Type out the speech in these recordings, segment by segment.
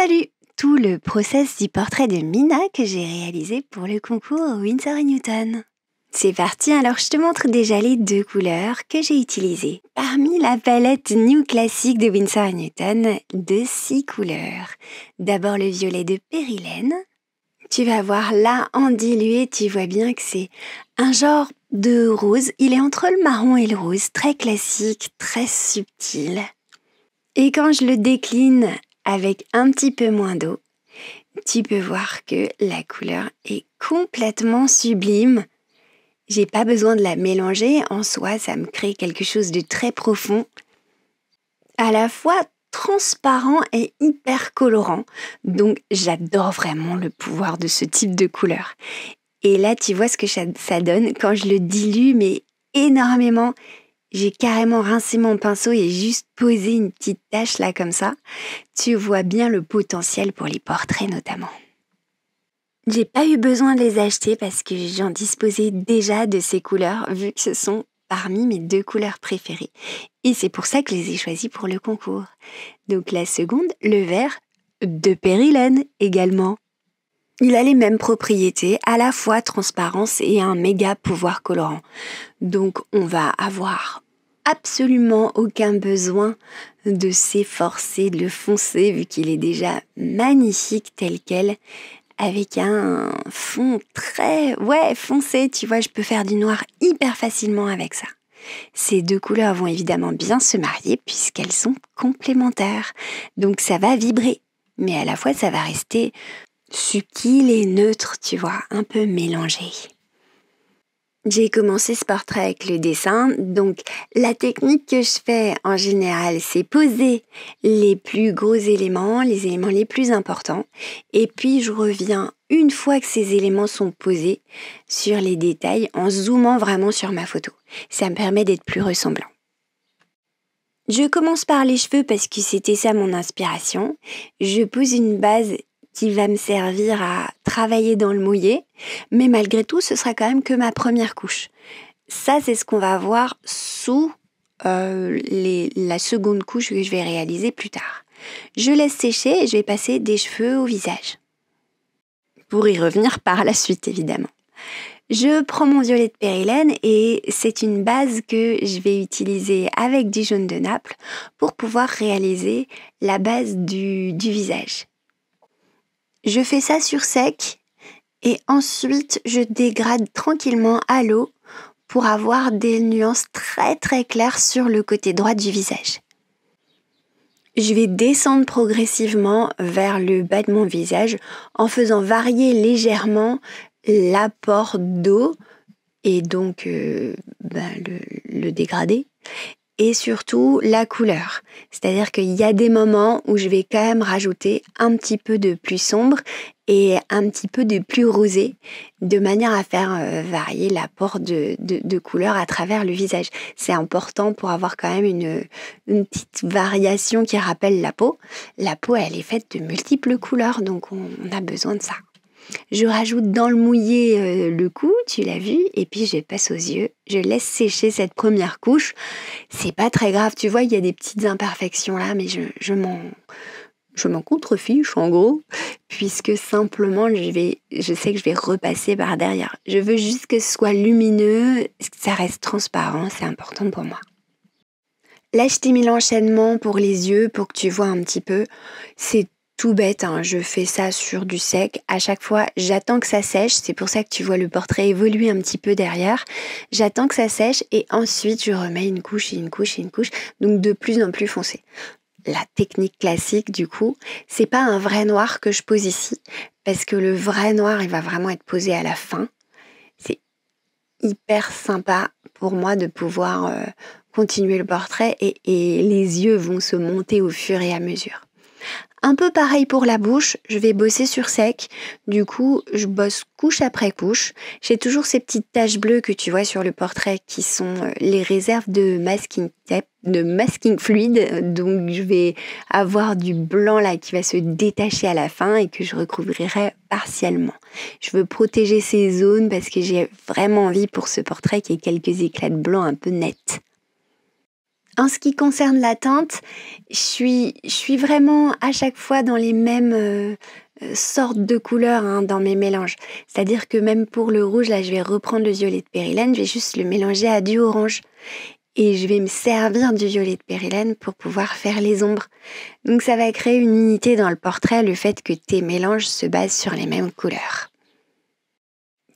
Salut Tout le process du portrait de Mina que j'ai réalisé pour le concours Windsor Newton. C'est parti, alors je te montre déjà les deux couleurs que j'ai utilisées. Parmi la palette New Classic de Windsor Newton, de six couleurs. D'abord le violet de Périlène. Tu vas voir là, en dilué, tu vois bien que c'est un genre de rose. Il est entre le marron et le rose, très classique, très subtil. Et quand je le décline avec un petit peu moins d'eau, tu peux voir que la couleur est complètement sublime. J'ai pas besoin de la mélanger, en soi ça me crée quelque chose de très profond, à la fois transparent et hyper colorant. Donc j'adore vraiment le pouvoir de ce type de couleur. Et là tu vois ce que ça donne quand je le dilue mais énormément. J'ai carrément rincé mon pinceau et juste posé une petite tache là comme ça. Tu vois bien le potentiel pour les portraits notamment. J'ai pas eu besoin de les acheter parce que j'en disposais déjà de ces couleurs vu que ce sont parmi mes deux couleurs préférées. Et c'est pour ça que je les ai choisies pour le concours. Donc la seconde, le vert de Périlène également. Il a les mêmes propriétés, à la fois transparence et un méga pouvoir colorant. Donc on va avoir absolument aucun besoin de s'efforcer de le foncer vu qu'il est déjà magnifique tel quel avec un fond très ouais foncé, tu vois, je peux faire du noir hyper facilement avec ça. Ces deux couleurs vont évidemment bien se marier puisqu'elles sont complémentaires. Donc ça va vibrer, mais à la fois ça va rester subtil et neutre, tu vois, un peu mélangé. J'ai commencé ce portrait avec le dessin, donc la technique que je fais en général, c'est poser les plus gros éléments, les éléments les plus importants, et puis je reviens une fois que ces éléments sont posés sur les détails en zoomant vraiment sur ma photo. Ça me permet d'être plus ressemblant. Je commence par les cheveux parce que c'était ça mon inspiration. Je pose une base qui va me servir à travailler dans le mouillé, mais malgré tout, ce sera quand même que ma première couche. Ça, c'est ce qu'on va voir sous euh, la seconde couche que je vais réaliser plus tard. Je laisse sécher et je vais passer des cheveux au visage. Pour y revenir par la suite, évidemment. Je prends mon violet de périlène et c'est une base que je vais utiliser avec du jaune de Naples pour pouvoir réaliser la base du visage. Je fais ça sur sec et ensuite je dégrade tranquillement à l'eau pour avoir des nuances très très claires sur le côté droit du visage. Je vais descendre progressivement vers le bas de mon visage en faisant varier légèrement l'apport d'eau et donc euh, ben, le, le dégradé et surtout la couleur. C'est-à-dire qu'il y a des moments où je vais quand même rajouter un petit peu de plus sombre et un petit peu de plus rosé, de manière à faire euh, varier l'apport de, de, couleurs à travers le visage. C'est important pour avoir quand même une, petite variation qui rappelle la peau. La peau, elle est faite de multiples couleurs, donc on a besoin de ça. Je rajoute dans le mouillé euh, le cou, tu l'as vu, et puis je passe aux yeux. Je laisse sécher cette première couche. C'est pas très grave, tu vois, il y a des petites imperfections là, mais je, je m'en je m'en contrefiche en gros, puisque simplement je vais, je sais que je vais repasser par derrière. Je veux juste que ce soit lumineux, que ça reste transparent, c'est important pour moi. Là, je t'ai mis l'enchaînement pour les yeux, pour que tu vois un petit peu. C'est tout bête, hein, je fais ça sur du sec. À chaque fois, j'attends que ça sèche. C'est pour ça que tu vois le portrait évoluer un petit peu derrière. J'attends que ça sèche et ensuite je remets une couche et une couche et une couche, donc de plus en plus foncé. La technique classique, du coup, c'est pas un vrai noir que je pose ici, parce que le vrai noir, il va vraiment être posé à la fin. C'est hyper sympa pour moi de pouvoir euh, continuer le portrait et les yeux vont se monter au fur et à mesure. Un peu pareil pour la bouche, je vais bosser sur sec. Du coup, je bosse couche après couche. J'ai toujours ces petites taches bleues que tu vois sur le portrait qui sont euh, les réserves de masking tape, de masking fluide. Donc, je vais avoir du blanc là qui va se détacher à la fin et que je recouvrirai partiellement. Je veux protéger ces zones parce que j'ai vraiment envie pour ce portrait qu'il y ait quelques éclats de blanc un peu nets. En ce qui concerne la je suis, je suis vraiment à chaque fois dans les mêmes euh, euh, sortes de couleurs hein, dans mes mélanges. C'est-à-dire que même pour le rouge, là, je vais reprendre le violet de périlène, je vais juste le mélanger à du orange. Et je vais me servir du violet de périlène pour pouvoir faire les ombres. Donc ça va créer une unité dans le portrait, le fait que tes mélanges se basent sur les mêmes couleurs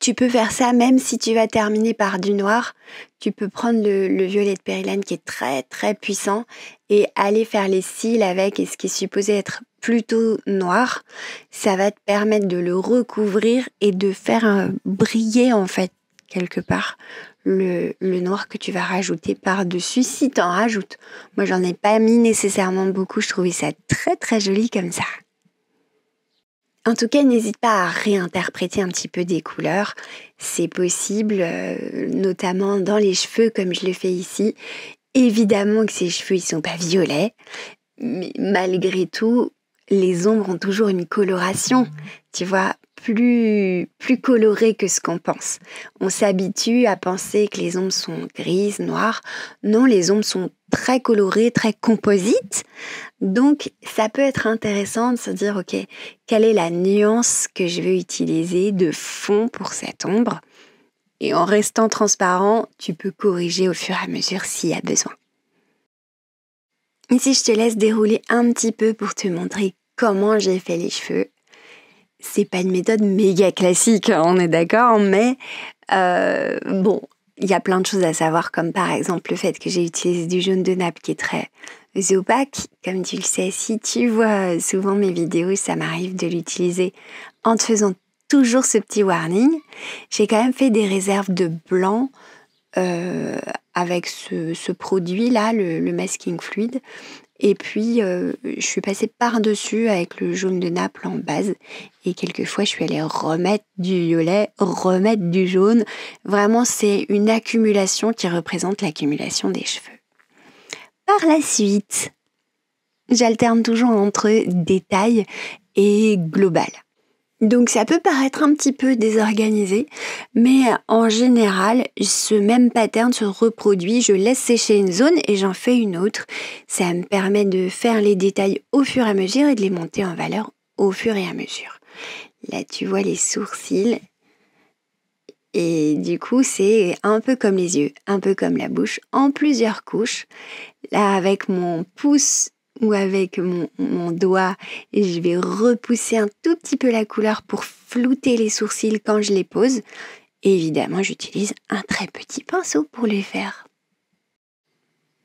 tu peux faire ça même si tu vas terminer par du noir. Tu peux prendre le, violet de périlène qui est très très puissant et aller faire les cils avec et ce qui est supposé être plutôt noir. Ça va te permettre de le recouvrir et de faire briller en fait quelque part le, le noir que tu vas rajouter par-dessus si en rajoutes. Moi j'en ai pas mis nécessairement beaucoup, je trouvais ça très très joli comme ça. En tout cas, n'hésite pas à réinterpréter un petit peu des couleurs. C'est possible, euh, notamment dans les cheveux comme je le fais ici. Évidemment que ces cheveux, ils sont pas violets, mais malgré tout, les ombres ont toujours une coloration. Mmh. Tu vois, plus, plus coloré que ce qu'on pense. On s'habitue à penser que les ombres sont grises, noires. Non, les ombres sont très colorées, très composites. Donc, ça peut être intéressant de se dire, OK, quelle est la nuance que je veux utiliser de fond pour cette ombre Et en restant transparent, tu peux corriger au fur et à mesure s'il y a besoin. Ici, je te laisse dérouler un petit peu pour te montrer comment j'ai fait les cheveux c'est pas une méthode méga classique, hein, on est d'accord, mais euh, bon, il y a plein de choses à savoir, comme par exemple le fait que j'ai utilisé du jaune de nappe qui est très opaque. Comme tu le sais, si tu vois souvent mes vidéos, ça m'arrive de l'utiliser en te faisant toujours ce petit warning. J'ai quand même fait des réserves de blanc euh, avec ce, produit-là, le, le, masking fluide, et puis, euh, je suis passée par-dessus avec le jaune de Naples en base. Et quelquefois, je suis allée remettre du violet, remettre du jaune. Vraiment, c'est une accumulation qui représente l'accumulation des cheveux. Par la suite, j'alterne toujours entre détail et global. Donc ça peut paraître un petit peu désorganisé, mais en général, ce même pattern se reproduit. Je laisse sécher une zone et j'en fais une autre. Ça me permet de faire les détails au fur et à mesure et de les monter en valeur au fur et à mesure. Là, tu vois les sourcils. Et du coup, c'est un peu comme les yeux, un peu comme la bouche, en plusieurs couches. Là, avec mon pouce ou avec mon, doigt et je vais repousser un tout petit peu la couleur pour flouter les sourcils quand je les pose. évidemment, j'utilise un très petit pinceau pour les faire.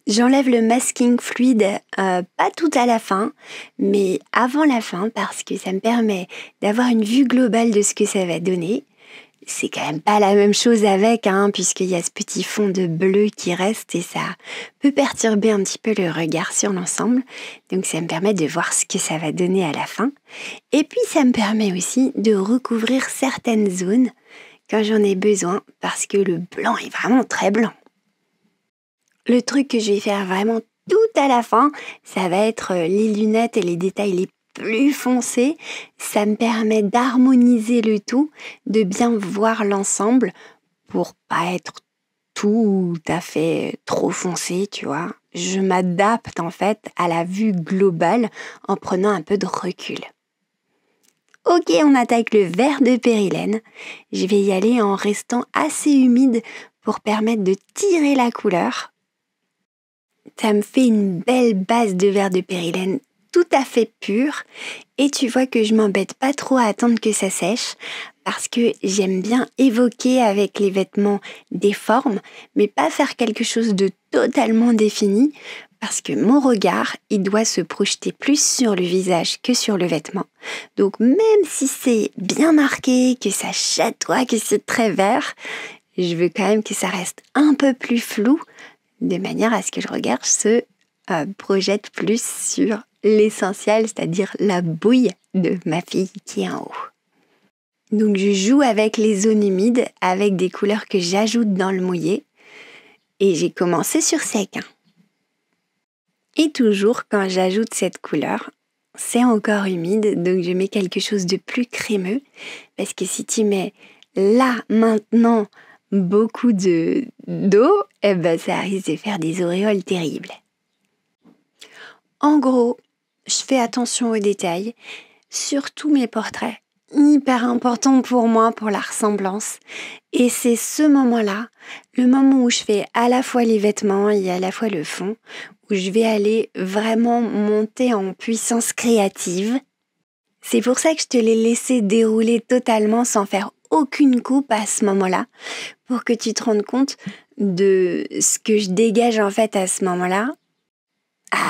J'enlève le masking fluide, euh, pas tout à la fin, mais avant la fin parce que ça me permet d'avoir une vue globale de ce que ça va donner c'est quand même pas la même chose avec, hein, puisqu'il y a ce petit fond de bleu qui reste et ça peut perturber un petit peu le regard sur l'ensemble. Donc ça me permet de voir ce que ça va donner à la fin. Et puis ça me permet aussi de recouvrir certaines zones quand j'en ai besoin, parce que le blanc est vraiment très blanc. Le truc que je vais faire vraiment tout à la fin, ça va être euh, les lunettes et les détails les plus foncé, ça me permet d'harmoniser le tout, de bien voir l'ensemble pour pas être tout à fait trop foncé, tu vois. Je m'adapte en fait à la vue globale en prenant un peu de recul. Ok, on attaque le vert de périlène. Je vais y aller en restant assez humide pour permettre de tirer la couleur. Ça me fait une belle base de vert de périlène tout à fait pur et tu vois que je m'embête pas trop à attendre que ça sèche parce que j'aime bien évoquer avec les vêtements des formes mais pas faire quelque chose de totalement défini parce que mon regard, il doit se projeter plus sur le visage que sur le vêtement. Donc même si c'est bien marqué, que ça chatoie, que c'est très vert, je veux quand même que ça reste un peu plus flou de manière à ce que je regarde se euh, projette plus sur l'essentiel, c'est-à-dire la bouille de ma fille qui est en haut. Donc je joue avec les zones humides avec des couleurs que j'ajoute dans le mouillé et j'ai commencé sur sec. Hein. Et toujours quand j'ajoute cette couleur, c'est encore humide, donc je mets quelque chose de plus crémeux parce que si tu mets là maintenant beaucoup de d'eau, eh ben ça risque de faire des auréoles terribles. En gros, je fais attention aux détails, surtout mes portraits, hyper important pour moi pour la ressemblance. Et c'est ce moment-là, le moment où je fais à la fois les vêtements et à la fois le fond, où je vais aller vraiment monter en puissance créative. C'est pour ça que je te l'ai laissé dérouler totalement sans faire aucune coupe à ce moment-là, pour que tu te rendes compte de ce que je dégage en fait à ce moment-là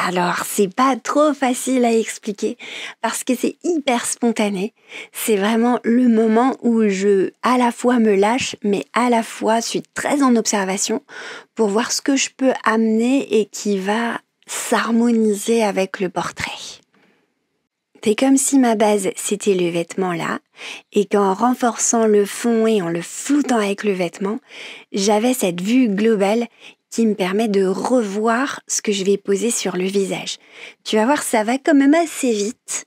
alors, c'est pas trop facile à expliquer parce que c'est hyper spontané. C'est vraiment le moment où je à la fois me lâche, mais à la fois suis très en observation pour voir ce que je peux amener et qui va s'harmoniser avec le portrait. C'est comme si ma base c'était le vêtement là et qu'en renforçant le fond et en le floutant avec le vêtement, j'avais cette vue globale me permet de revoir ce que je vais poser sur le visage. Tu vas voir, ça va quand même assez vite.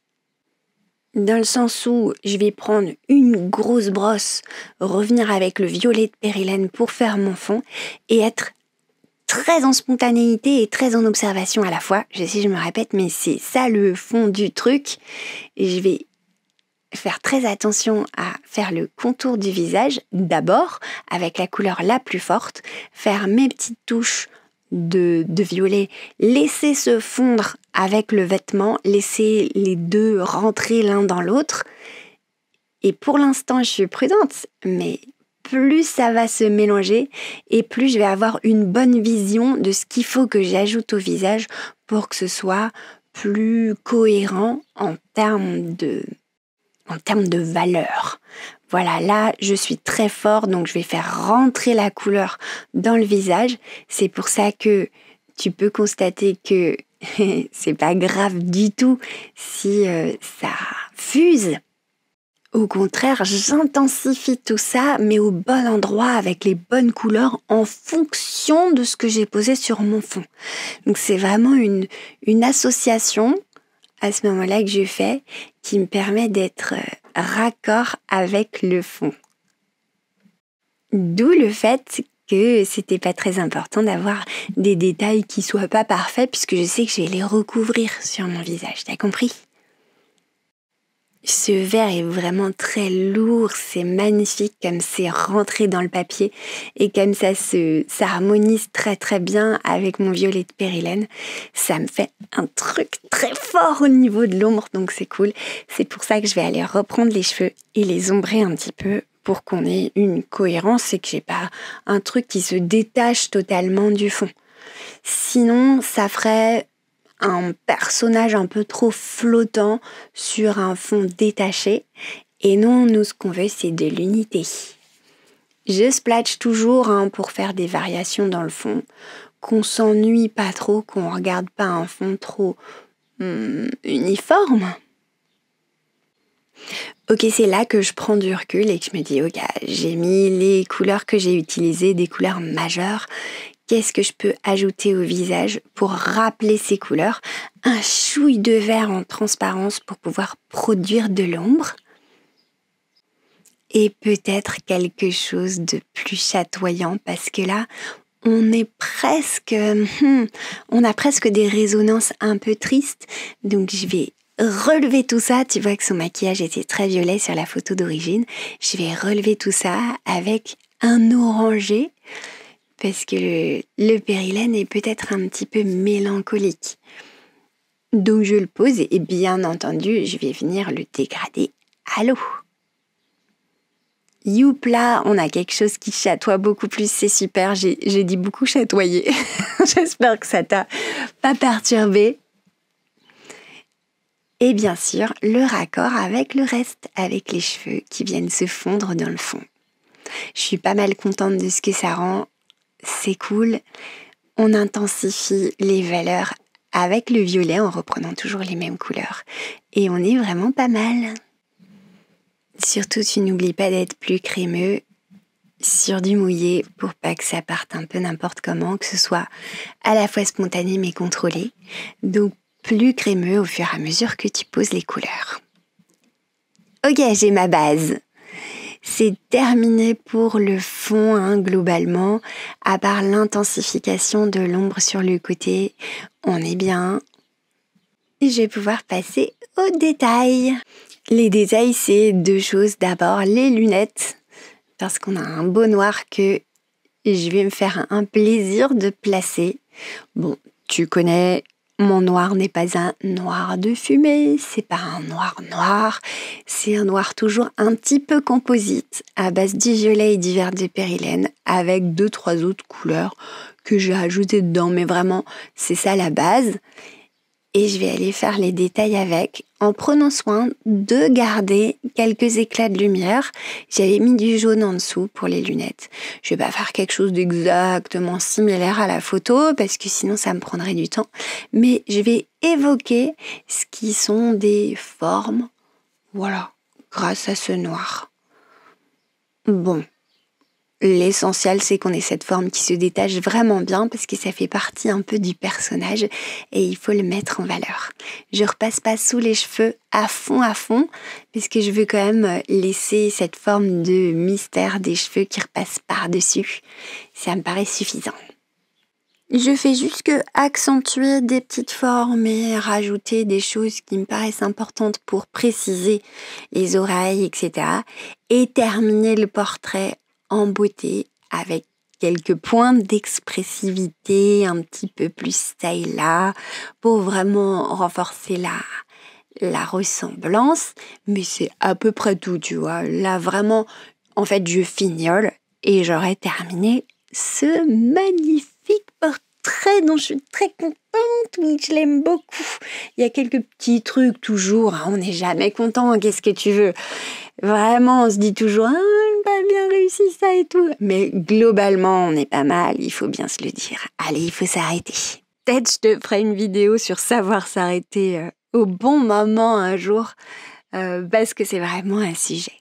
Dans le sens où je vais prendre une grosse brosse, revenir avec le violet de Périlène pour faire mon fond et être très en spontanéité et très en observation à la fois. Je sais, je me répète, mais c'est ça le fond du truc. Je vais faire très attention à faire le contour du visage d'abord avec la couleur la plus forte, faire mes petites touches de, violet, laisser se fondre avec le vêtement, laisser les deux rentrer l'un dans l'autre. Et pour l'instant, je suis prudente, mais plus ça va se mélanger et plus je vais avoir une bonne vision de ce qu'il faut que j'ajoute au visage pour que ce soit plus cohérent en termes de, en termes de valeur. Voilà, là, je suis très fort, donc je vais faire rentrer la couleur dans le visage. C'est pour ça que tu peux constater que c'est pas grave du tout si euh, ça fuse. Au contraire, j'intensifie tout ça, mais au bon endroit, avec les bonnes couleurs, en fonction de ce que j'ai posé sur mon fond. Donc c'est vraiment une, une association à ce moment-là que je fais qui me permet d'être euh, raccord avec le fond. D'où le fait que c'était pas très important d'avoir des détails qui soient pas parfaits puisque je sais que je vais les recouvrir sur mon visage, t'as compris ce vert est vraiment très lourd, c'est magnifique comme c'est rentré dans le papier et comme ça se s'harmonise très très bien avec mon violet de périlène. Ça me fait un truc très fort au niveau de l'ombre donc c'est cool. C'est pour ça que je vais aller reprendre les cheveux et les ombrer un petit peu pour qu'on ait une cohérence et que j'ai pas un truc qui se détache totalement du fond. Sinon, ça ferait un personnage un peu trop flottant sur un fond détaché. Et non, nous ce qu'on veut c'est de l'unité. Je splatch toujours hein, pour faire des variations dans le fond, qu'on s'ennuie pas trop, qu'on regarde pas un fond trop hmm, uniforme. Ok, c'est là que je prends du recul et que je me dis, ok, j'ai mis les couleurs que j'ai utilisées, des couleurs majeures qu'est-ce que je peux ajouter au visage pour rappeler ces couleurs Un chouille de verre en transparence pour pouvoir produire de l'ombre et peut-être quelque chose de plus chatoyant parce que là, on est presque, hmm, on a presque des résonances un peu tristes. Donc je vais relever tout ça. Tu vois que son maquillage était très violet sur la photo d'origine. Je vais relever tout ça avec un orangé parce que le, périlène est peut-être un petit peu mélancolique. Donc je le pose et bien entendu, je vais venir le dégrader à l'eau. Youpla, on a quelque chose qui chatoie beaucoup plus, c'est super, j'ai dit beaucoup chatoyer. J'espère que ça t'a pas perturbé. Et bien sûr, le raccord avec le reste, avec les cheveux qui viennent se fondre dans le fond. Je suis pas mal contente de ce que ça rend c'est cool. On intensifie les valeurs avec le violet en reprenant toujours les mêmes couleurs. Et on est vraiment pas mal. Surtout, tu n'oublies pas d'être plus crémeux sur du mouillé pour pas que ça parte un peu n'importe comment, que ce soit à la fois spontané mais contrôlé. Donc plus crémeux au fur et à mesure que tu poses les couleurs. Ok, j'ai ma base c'est terminé pour le fond hein, globalement, à part l'intensification de l'ombre sur le côté, on est bien. je vais pouvoir passer aux détails. Les détails, c'est deux choses. D'abord, les lunettes, parce qu'on a un beau noir que je vais me faire un plaisir de placer. Bon, tu connais mon noir n'est pas un noir de fumée, c'est pas un noir noir, c'est un noir toujours un petit peu composite à base violet et d'hiver périlène avec deux trois autres couleurs que j'ai ajoutées dedans mais vraiment c'est ça la base et je vais aller faire les détails avec en prenant soin de garder quelques éclats de lumière. J'avais mis du jaune en dessous pour les lunettes. Je vais pas faire quelque chose d'exactement similaire à la photo parce que sinon ça me prendrait du temps, mais je vais évoquer ce qui sont des formes. Voilà, grâce à ce noir. Bon, L'essentiel, c'est qu'on ait cette forme qui se détache vraiment bien parce que ça fait partie un peu du personnage et il faut le mettre en valeur. Je repasse pas sous les cheveux à fond à fond puisque je veux quand même laisser cette forme de mystère des cheveux qui repasse par-dessus. Ça me paraît suffisant. Je fais juste accentuer des petites formes et rajouter des choses qui me paraissent importantes pour préciser les oreilles, etc. Et terminer le portrait en beauté avec quelques points d'expressivité un petit peu plus style là pour vraiment renforcer la, la ressemblance, mais c'est à peu près tout, tu vois. Là, vraiment, en fait, je fignole et j'aurais terminé ce magnifique portrait très, dont je suis très contente. Oui, je l'aime beaucoup. Il y a quelques petits trucs toujours. Hein, on n'est jamais content. Hein, qu'est-ce que tu veux Vraiment, on se dit toujours, n'a ah, pas bien réussi ça et tout. Mais globalement, on est pas mal. Il faut bien se le dire. Allez, il faut s'arrêter. Peut-être je te ferai une vidéo sur savoir s'arrêter euh, au bon moment un jour, euh, parce que c'est vraiment un sujet.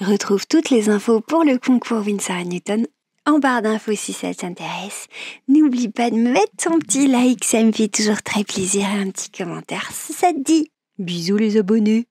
Retrouve toutes les infos pour le concours Winsor Newton en barre d'infos si ça t'intéresse. N'oublie pas de me mettre ton petit like, ça me fait toujours très plaisir et un petit commentaire si ça te dit. Bisous les abonnés